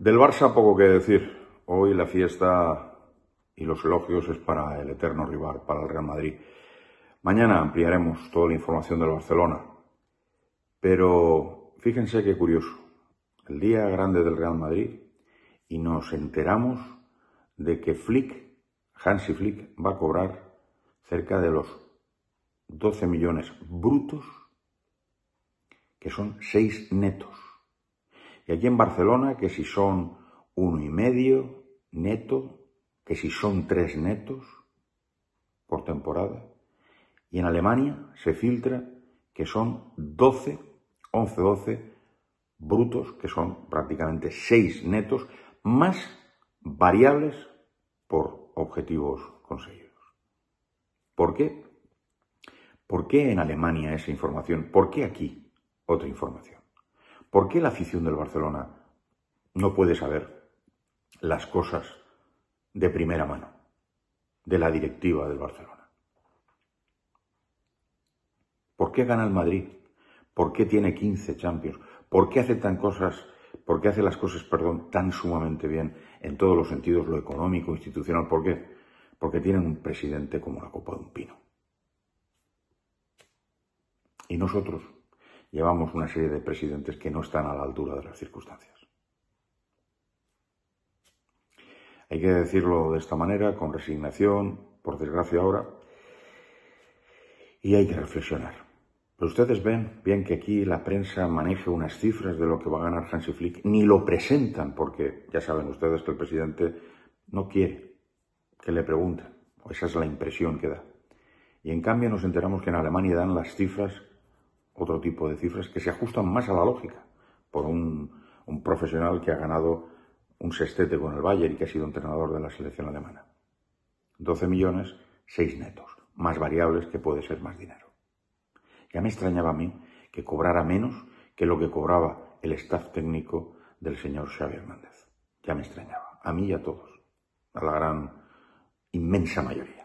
Del Barça poco que decir. Hoy la fiesta y los elogios es para el eterno rival, para el Real Madrid. Mañana ampliaremos toda la información del Barcelona. Pero fíjense qué curioso. El día grande del Real Madrid y nos enteramos de que Flick, Hansi Flick, va a cobrar cerca de los 12 millones brutos, que son 6 netos. Y aquí en Barcelona, que si son uno y medio neto, que si son tres netos por temporada. Y en Alemania se filtra que son 12, 11, 12 brutos, que son prácticamente seis netos, más variables por objetivos conseguidos. ¿Por qué? ¿Por qué en Alemania esa información? ¿Por qué aquí otra información? ¿Por qué la afición del Barcelona no puede saber las cosas de primera mano de la directiva del Barcelona? ¿Por qué gana el Madrid? ¿Por qué tiene 15 Champions? ¿Por qué hace tan cosas, por qué hace las cosas, perdón, tan sumamente bien en todos los sentidos, lo económico, institucional? ¿Por qué? Porque tienen un presidente como la copa de un pino. ¿Y nosotros? llevamos una serie de presidentes que no están a la altura de las circunstancias. Hay que decirlo de esta manera, con resignación, por desgracia ahora, y hay que reflexionar. Pero ustedes ven bien que aquí la prensa maneja unas cifras de lo que va a ganar Hansi Flick, ni lo presentan, porque ya saben ustedes que el presidente no quiere que le pregunten. Esa es la impresión que da. Y en cambio nos enteramos que en Alemania dan las cifras otro tipo de cifras que se ajustan más a la lógica por un, profesional que ha ganado un sextete con el Bayern y que ha sido entrenador de la selección alemana. 12 millones, 6 netos, más variables que puede ser más dinero. Ya me extrañaba a mí que cobrara menos que lo que cobraba el staff técnico del señor Xavi Hernández. Ya me extrañaba, a mí y a todos, a la gran, inmensa mayoría.